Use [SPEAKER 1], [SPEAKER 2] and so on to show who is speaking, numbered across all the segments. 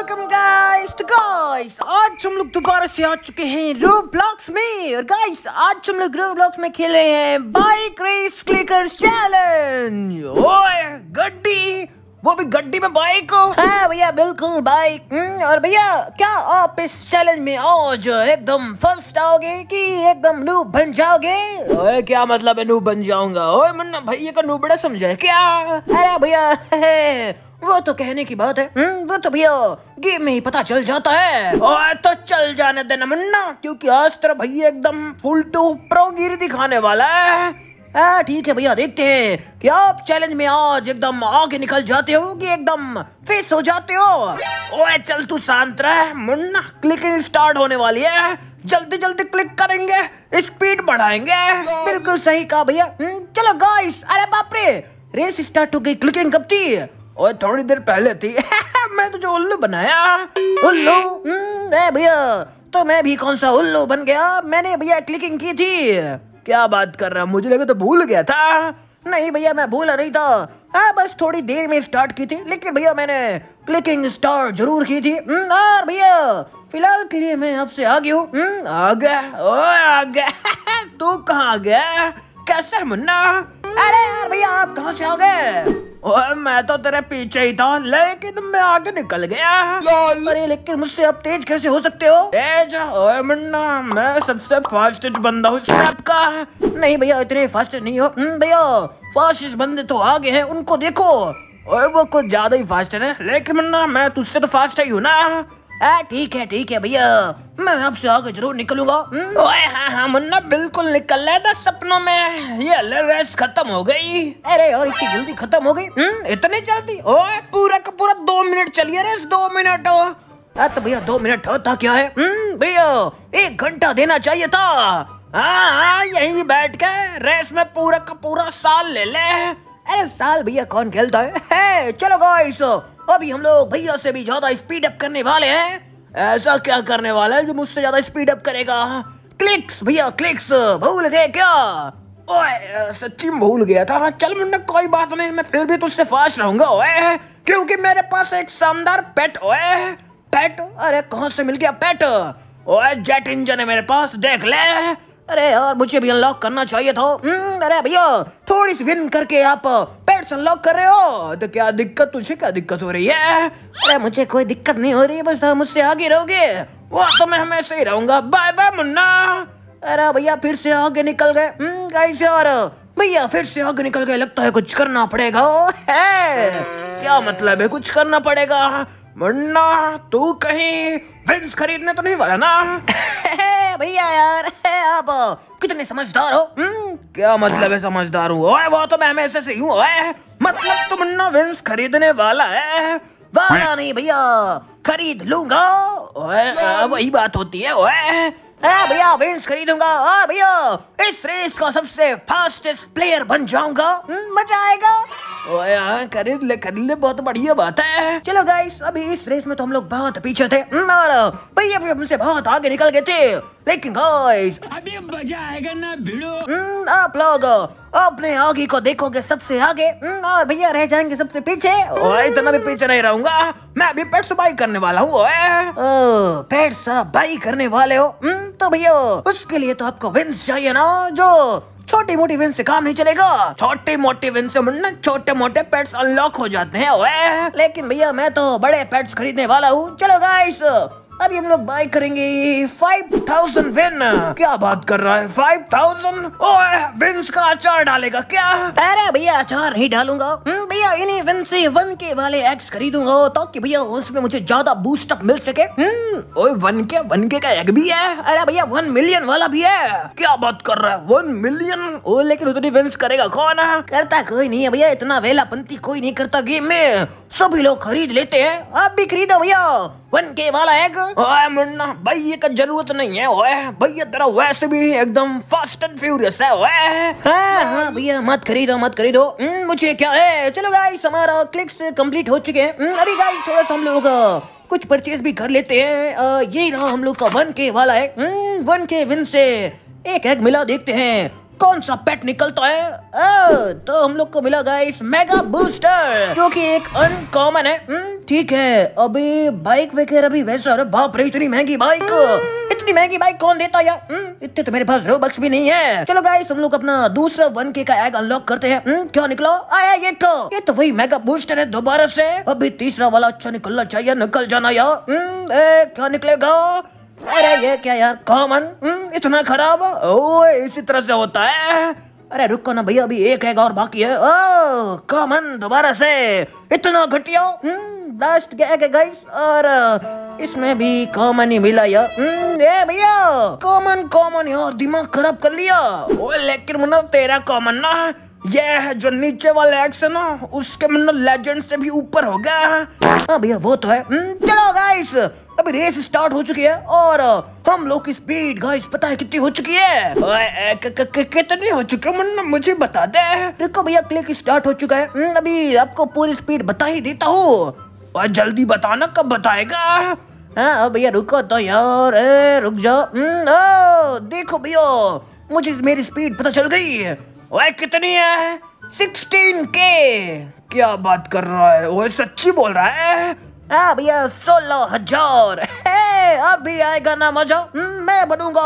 [SPEAKER 1] Welcome guys तो guys आज हम लोग दोबारा से आ चुके हैं रो ब्लॉक्स में और गाइस आज हम लोग रो ब्लॉक्स में खेल रहे हैं बाइक रेस क्लिकर चैलेंज ओए गड्डी वो भी गड्डी में बाइक हाँ भैया बिल्कुल बाइक हम्म, और भैया क्या आप इस चैलेंज में आज एकदम फर्स्ट आओगे कि एकदम नूब बन जाओगे ओए क्या मतलब है नूब बन जाऊंगा ओए मुन्ना भैया का बड़ा समझा क्या अरे भैया वो तो कहने की बात है हम्म, वो तो भैया गेम में ही पता चल जाता है ओए तो चल जाने देना मुन्ना क्योंकि आज तरह भैया एकदम फुल टू गिर दिखाने वाला है ठीक है भैया देखते हैं कि आप चैलेंज में आज एकदम आगे निकल जाते हो कि एकदम फेस हो जाते हो ओए चल तू शांत रह मुन्ना क्लिकिंग स्टार्ट होने वाली है जल्दी जल्दी क्लिक करेंगे स्पीड बढ़ाएंगे बिल्कुल सही कहा भैया हम्म, चलो गाइस अरे बाप रे रेस स्टार्ट हो गई क्लिकिंग कब थी ओए थोड़ी देर पहले थी मैं तो जो उल्लू बनाया उल्लू हम्म, भैया तो मैं भी कौन सा उल्लू बन गया मैंने भैया क्लिकिंग की थी क्या बात कर रहा मुझे लगा तो भूल गया था नहीं भैया मैं भूल रही था आ, हाँ, बस थोड़ी देर में स्टार्ट की थी लेकिन भैया मैंने क्लिकिंग स्टार्ट जरूर की थी हम्म, और भैया फिलहाल के लिए मैं आपसे गया हूँ हम्म, आ गया ओ आ गया तू कहाँ आ गया कैसे मुन्ना अरे यार भैया आप कहाँ से आ गए ओए मैं तो तेरे पीछे ही था लेकिन मैं आगे निकल गया अरे लेकिन मुझसे अब तेज कैसे हो सकते हो तेज ओए मुन्ना मैं सबसे फास्टेस्ट बंदा हूँ का नहीं भैया इतने फास्ट नहीं हो हम्म, भैया फास्टेस्ट बंदे तो आगे हैं उनको देखो ओए वो कुछ ज्यादा ही फास्ट है लेकिन मुन्ना मैं तुझसे तो फास्ट ही हूँ ना ठीक है ठीक है भैया मैं आपसे आगे जरूर निकलूंगा हम्म? ओए हाँ हाँ मुन्ना बिल्कुल निकल रहा था सपनों में ये रेस खत्म हो गई अरे और इतनी जल्दी खत्म हो गई हम्म, इतनी जल्दी ओए पूरा का पूरा दो मिनट चलिए रेस दो मिनट तो भैया दो मिनट होता क्या है हम्म, भैया एक घंटा देना चाहिए था हाँ हाँ यहीं बैठ के रेस में पूरा का पूरा साल ले ले अरे साल भैया कौन खेलता है, है चलो गाइस अभी हम लोग भैया से भी ज्यादा स्पीड अप करने वाले हैं ऐसा क्या करने वाला है जो मुझसे ज्यादा स्पीड अप करेगा क्लिक्स भैया क्लिक्स भूल गए क्या ओए सच्ची भूल गया था हाँ, चल मुन्ना कोई बात नहीं मैं फिर भी तुझसे फास्ट रहूंगा ओए क्योंकि मेरे पास एक शानदार पेट ओए पेट अरे कहां से मिल गया पेट ओए जेट इंजन है मेरे पास देख ले अरे यार मुझे भी अनलॉक करना चाहिए था हम्म, अरे भैया थोड़ी सी विन करके आप पेट्स अनलॉक कर रहे हो तो क्या दिक्कत तुझे क्या दिक्कत हो रही है अरे मुझे कोई दिक्कत नहीं हो रही है बस मुझसे आगे रहोगे वो तो मैं हमेशा ही रहूंगा बाय बाय मुन्ना अरे भैया फिर से आगे निकल गए कैसे हम्म, और भैया फिर से आगे निकल गए लगता है कुछ करना पड़ेगा है क्या मतलब है कुछ करना पड़ेगा मुन्ना तू कहीं विंस खरीदने तो नहीं वाला ना भैया यार है आप कितने समझदार हो हुँ? हम्म, क्या मतलब है समझदार हूँ वो तो मैं ऐसे से हूँ मतलब तुम तो ना विंस खरीदने वाला है वाला नहीं भैया खरीद लूंगा वही बात होती है ओए हाँ भैया विंस खरीदूंगा हाँ भैया इस रेस का सबसे फास्टेस्ट प्लेयर बन जाऊंगा हम्म, मजा आएगा खरीद ले खरीद ले बहुत बढ़िया बात है चलो गाइस अभी इस रेस में तो हम लोग बहुत पीछे थे हम्म, और भैया भी हमसे बहुत आगे निकल गए थे लेकिन गाइस अभी मजा आएगा ना भिड़ो हम्म, आप लोग अपने आगे को देखोगे सबसे आगे हम्म, और भैया रह जाएंगे सबसे पीछे इतना भी पीछे नहीं रहूंगा मैं अभी पेट सफाई करने वाला हूँ पेट सफाई करने वाले हो तो भैया उसके लिए तो आपको विंस चाहिए ना जो छोटी मोटी विन से काम नहीं चलेगा छोटी मोटी विन से मुन्ना छोटे मोटे पेट्स अनलॉक हो जाते हैं लेकिन भैया मैं तो बड़े पेट्स खरीदने वाला हूँ चलो गाइस अभी हम लोग बाय करेंगे फाइव थाउजेंड विन क्या बात कर रहा है फाइव थाउजेंड विंस का अचार डालेगा क्या अरे भैया अचार नहीं डालूंगा हम्म, भैया इन्हीं विन से वन के वाले एग्स खरीदूंगा ताकि भैया उसमें मुझे ज्यादा बूस्ट अप मिल सके हम्म, ओए वन के वन के का एग भी है अरे भैया वन मिलियन वाला भी है क्या बात कर रहा है वन मिलियन ओ लेकिन उतनी विंस करेगा कौन है करता कोई नहीं है भैया इतना वेला वेलापंथी कोई नहीं करता गेम में सभी लोग खरीद लेते हैं आप भी खरीदो भैया वन के वाला एग ओए मुन्ना भाई ये का जरूरत नहीं है ओए भैया तेरा वैसे भी एकदम फास्ट एंड फ्यूरियस है ओए हां हाँ भैया मत खरीदो मत खरीदो मुझे क्या है चलो गाइस हमारा क्लिक्स कंप्लीट हो चुके हैं अभी गाइस थोड़ा सा हम लोग कुछ परचेज भी कर लेते हैं यही रहा हम लोग का वन के वाला है वन के विन से एक एग मिला देखते हैं कौन सा पेट निकलता है ओ, तो हम लोग को मिला गाइस मेगा बूस्टर जो कि एक अनकॉमन है हम्म, ठीक है अभी बाइक वगैरह भी वैसा अरे बाप रे इतनी महंगी बाइक इतनी महंगी बाइक कौन देता यार हम्म, इतने तो मेरे पास रोबक्स भी नहीं है चलो गाइस हम लोग अपना दूसरा वन के का एग अनलॉक करते हैं हम्म, क्या निकला आया ये तो ये तो वही मेगा बूस्टर है दोबारा से अभी तीसरा वाला अच्छा निकलना चाहिए निकल जाना यार क्या निकलेगा अरे ये क्या यार कॉमन हम्म, इतना खराब इसी तरह से होता है अरे रुको ना भैया अभी एक है और बाकी है ओ कॉमन दोबारा से इतना घटिया लास्ट हम्म, गाइस और इसमें भी कॉमन ही मिला यार हम्म, ए भैया कॉमन कॉमन यार दिमाग खराब कर लिया ओ लेकिन मतलब तेरा कॉमन ना ये है जो नीचे वाला एक्स है ना उसके मनो लेजेंड से भी ऊपर हो गया हाँ भैया वो तो है चलो गाइस अभी रेस स्टार्ट हो चुकी है और हम लोग की स्पीड गाइस पता है कितनी हो चुकी है कितनी हो चुकी है मुन्ना मुझे बता दे देखो भैया क्लिक स्टार्ट हो चुका है हम्म, अभी आपको पूरी स्पीड बता ही देता हूँ और जल्दी बताना कब बताएगा हाँ भैया रुको तो यार ए, रुक जाओ हम्म, ओ, देखो भैया मुझे मेरी स्पीड पता चल गई है ओए कितनी है सिक्सटीन के क्या बात कर रहा है वो सच्ची बोल रहा है अब ये सोलह हजार अब भी आएगा ना मजा हम्म, मैं बनूंगा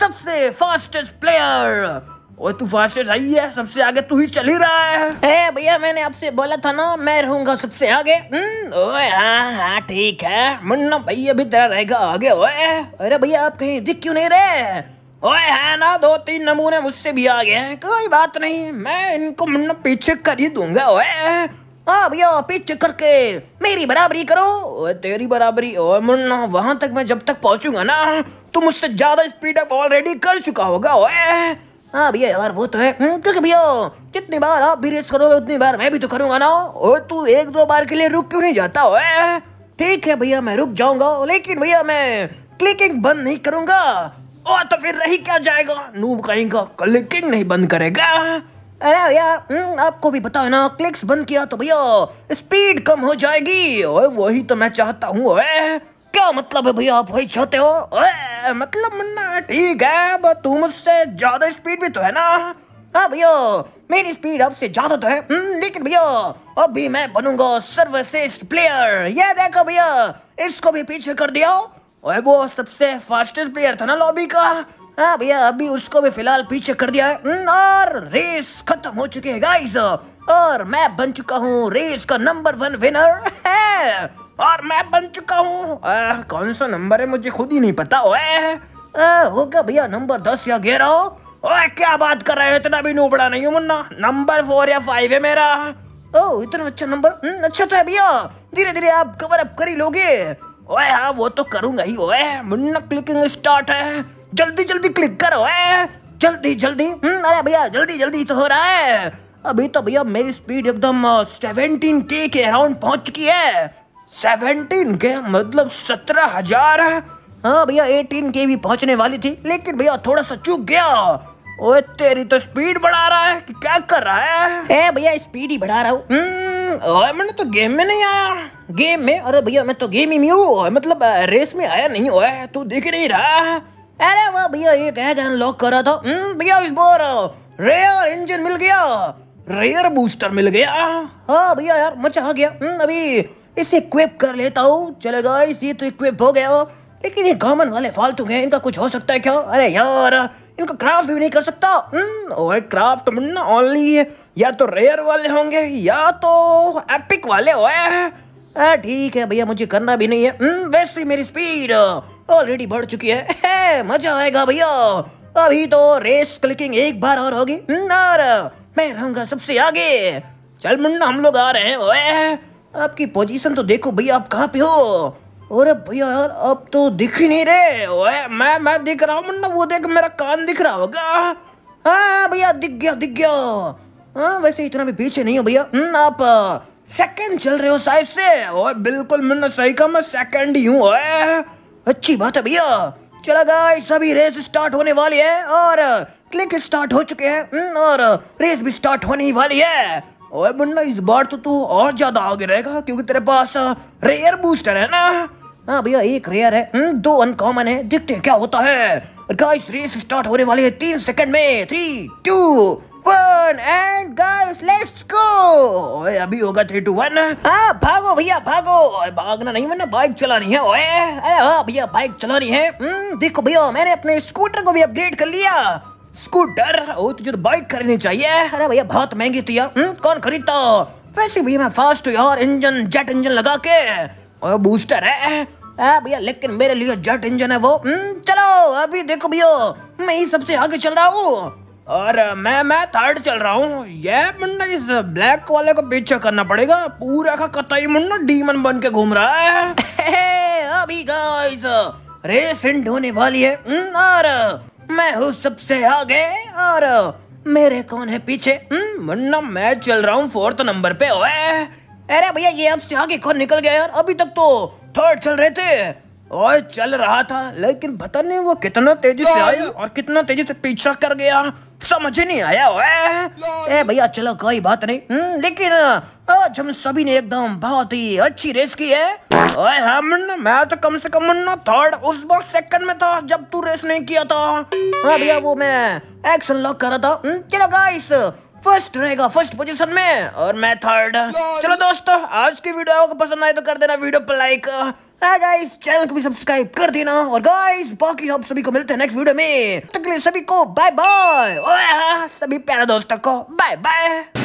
[SPEAKER 1] सबसे फास्टेस्ट प्लेयर ओए तू फास्टेस्ट आई है सबसे आगे तू ही चल ही रहा है ए भैया मैंने आपसे बोला था ना मैं रहूंगा सबसे आगे हम्म, ओए हाँ हाँ ठीक है मुन्ना भैया भी तेरा रहेगा आगे ओए अरे भैया आप कहीं दिख क्यों नहीं रहे ओए है ना दो तीन नमूने मुझसे भी आ गए हैं कोई बात नहीं मैं इनको मुन्ना पीछे कर ही दूंगा ओए हाँ भैया पीछे करके मेरी बराबरी करो तेरी बराबरी और मुन्ना वहां तक मैं जब तक पहुंचूंगा ना तुम मुझसे ज्यादा स्पीड अप ऑलरेडी कर चुका होगा ओए हाँ भैया यार वो तो है हम्म, क्योंकि भैया कितनी बार आप भी रेस करोगे उतनी बार मैं भी तो करूंगा ना ओ तू एक दो बार के लिए रुक क्यों नहीं जाता ओए ठीक है भैया मैं रुक जाऊंगा लेकिन भैया मैं क्लिकिंग बंद नहीं करूंगा ओ तो फिर रही क्या जाएगा नूब कहेगा क्लिकिंग नहीं बंद करेगा अरे भैया हम्म, आपको भी बताओ ना क्लिक्स बंद किया तो भैया स्पीड कम हो जाएगी वही तो मैं चाहता हूँ क्या मतलब है भैया आप वही चाहते हो ओए मतलब ना ठीक है तू मुझसे ज्यादा स्पीड भी तो है ना हाँ भैया मेरी स्पीड आपसे ज्यादा तो है हम्म, लेकिन भैया अभी मैं बनूंगा सर्वश्रेष्ठ प्लेयर ये देखो भैया इसको भी पीछे कर दिया वो सबसे फास्टेस्ट प्लेयर था ना लॉबी का हाँ भैया अभी उसको भी फिलहाल पीछे कर दिया है हम्म, और रेस खत्म हो चुकी है गाइस और मैं बन चुका हूँ रेस का नंबर वन विनर है और मैं बन चुका हूँ कौन सा नंबर है मुझे खुद ही नहीं पता ओए होगा भैया नंबर दस या ग्यारह ओए क्या बात कर रहे हो इतना भी नूबड़ा नहीं हूँ मुन्ना नंबर फोर या फाइव है मेरा ओ इतना अच्छा नंबर हम्म, अच्छा तो है भैया धीरे धीरे आप कवर अप कर ही लोगे ओए हाँ वो तो करूंगा ही ओए मुन्ना क्लिकिंग स्टार्ट है जल्दी जल्दी क्लिक करो है जल्दी जल्दी हम्म, अरे भैया जल्दी जल्दी तो हो रहा है अभी तो भैया मेरी स्पीड एकदम सेवनटीन के के अराउंड पहुंच चुकी है सेवनटीन के मतलब सत्रह हजार हाँ भैया एटीन के भी पहुंचने वाली थी लेकिन भैया थोड़ा सा चूक गया ओए तेरी तो स्पीड बढ़ा रहा है कि क्या कर रहा है ए भैया स्पीड ही बढ़ा रहा हूँ हम्म, मैंने तो गेम में नहीं आया गेम में अरे भैया मैं तो गेम ही में हूँ मतलब रेस में आया नहीं ओए तू दिख नहीं रहा अरे वो भैया ये गैज अनलॉक करा था हम्म, भैया इस बार रेयर इंजन मिल गया रेयर बूस्टर मिल गया हाँ भैया यार मचा आ गया हम्म, अभी इसे इक्विप कर लेता हूँ चलेगा इसी तो इक्विप हो गया लेकिन ये गवर्नमेंट वाले फालतू हैं इनका कुछ हो सकता है क्या अरे यार इनको क्राफ्ट भी नहीं कर सकता हम्म, ओए क्राफ्ट ना ओनली या तो रेयर वाले होंगे या तो एपिक वाले ओए ठीक है भैया मुझे करना भी नहीं है वैसे मेरी स्पीड ऑलरेडी बढ़ चुकी है मजा आएगा भैया अभी तो रेस क्लिकिंग एक बार और होगी हम्म, मैं रहूंगा सबसे आगे चल मुन्ना हम लोग आ रहे हैं ओए आपकी पोजीशन तो देखो भैया आप कहाँ पे हो और भैया यार अब तो दिख ही नहीं रहे ओए मैं मैं दिख रहा हूँ मुन्ना वो देख मेरा कान दिख रहा होगा हाँ भैया दिख गया दिख गया हाँ वैसे इतना भी पीछे नहीं हो भैया हम्म, आप सेकंड चल रहे हो साइज से ओए बिल्कुल मुन्ना सही कहा मैं सेकंड ही हूँ अच्छी बात है भैया चला गाइस सभी रेस स्टार्ट होने वाली है और क्लिक स्टार्ट हो चुके हैं हम्म, और रेस भी स्टार्ट होने ही वाली है ओए बन्ना इस बार तो तू और ज्यादा आगे रहेगा क्योंकि तेरे पास रेयर बूस्टर है ना हाँ भैया एक रेयर है हम्म, दो अनकॉमन है देखते हैं क्या होता है गाइस रेस स्टार्ट होने वाली है तीन सेकंड में three two open and girls let's go ओए अभी होगा थ्री टू वन हाँ भागो भैया भागो ओए भागना नहीं मैंने बाइक चलानी है ओए अरे हाँ भैया बाइक चलानी है हम्म, देखो भैया मैंने अपने स्कूटर को भी अपडेट कर लिया स्कूटर ओ तुझे तो बाइक खरीदनी चाहिए अरे भैया बहुत महंगी थी यार हम्म, कौन खरीदता वैसे भी मैं फास्ट यार इंजन जेट इंजन लगा के और बूस्टर है हाँ भैया लेकिन मेरे लिए जेट इंजन है वो हम्म, चलो अभी देखो भैया मैं ही सबसे आगे चल रहा हूँ और मैं मैं थर्ड चल रहा हूँ ये मुन्ना इस ब्लैक वाले को पीछे करना पड़ेगा पूरा का कतई मुन्ना डीमन बन के घूम रहा है अभी गाइस रेस एंड होने वाली है हम्म, और मैं हूँ सबसे आगे और मेरे कौन है पीछे हम्म, मुन्ना मैं चल रहा हूँ फोर्थ नंबर पे ओए अरे भैया ये अब से आगे कौन निकल गया यार अभी तक तो थर्ड चल रहे थे और चल रहा था लेकिन पता नहीं वो कितना तेजी से आया और कितना तेजी से पीछा कर गया समझ नहीं आया ए भैया चलो कोई बात नहीं हम्म, लेकिन आज हम सभी ने एकदम बहुत ही अच्छी रेस की है ओए मैं तो कम से कम ना थर्ड उस बार सेकंड में था जब तू रेस नहीं किया था हाँ भैया वो मैं एक्शन लॉक कर रहा था हम्म, चलो गाइस फर्स्ट रहेगा फर्स्ट पोजीशन में और मैं थर्ड चलो दोस्तों आज की वीडियो आपको पसंद आए तो कर देना वीडियो पर लाइक गाइस चैनल को भी सब्सक्राइब कर देना और गाइस बाकी आप सभी को मिलते हैं नेक्स्ट वीडियो में तक तो सभी को बाय हाँ, बाय सभी प्यारे दोस्तों को बाय बाय